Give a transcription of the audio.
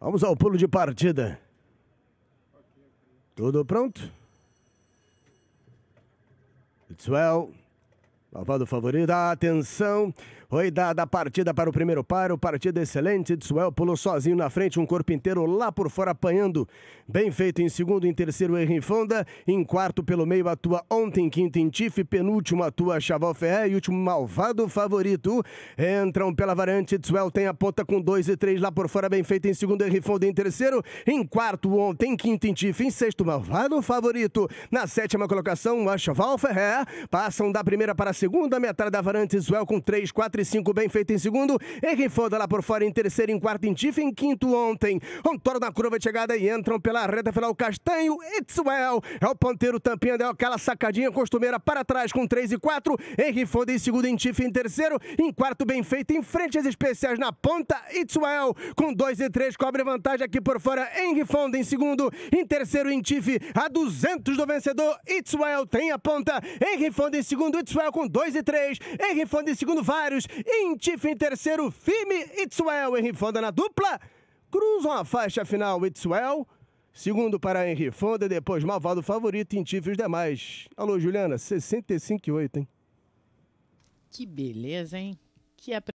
Vamos ao pulo de partida. Tudo pronto? well. lavado favorito, atenção. Foi dada a partida para o primeiro paro, partida é excelente. Suel pulou sozinho na frente, um corpo inteiro lá por fora apanhando. Bem feito em segundo, em terceiro, Henry Fonda. Em quarto, pelo meio, atua ontem, quinto, em Tiff. Penúltimo, atua Chaval Ferré. E último, malvado favorito. Entram pela variante. Suel tem a ponta com dois e três lá por fora. Bem feito em segundo, Henry Fonda em terceiro. Em quarto, ontem, quinto, em Tiff. Em sexto, malvado favorito. Na sétima colocação, a Chaval Ferré. Passam da primeira para a segunda metade da variante. Suel com três, quatro 5 bem feito em segundo. Fonda lá por fora em terceiro, em quarto, em Tiff, em quinto ontem. Antônio na curva de chegada e entram pela reta final. Castanho, Itzuel. É o ponteiro tampinha, deu aquela sacadinha costumeira para trás com 3 e 4. Fonda em segundo, em Tiff em terceiro. Em quarto, bem feito em frente às especiais na ponta. Itzuel com 2 e 3, cobre vantagem aqui por fora. Fonda em segundo, em terceiro, em Tiff, a 200 do vencedor. Itzuel tem a ponta. Fonda em segundo, Itzuel com 2 e 3. Fonda em segundo, vários. Intif em terceiro, Fime, Well, Henry Fonda na dupla, cruzam a faixa final, Well. segundo para Henry Fonda, depois Malvado Favorito, Intif e os demais. Alô, Juliana, 65,8, e hein? Que beleza, hein? Que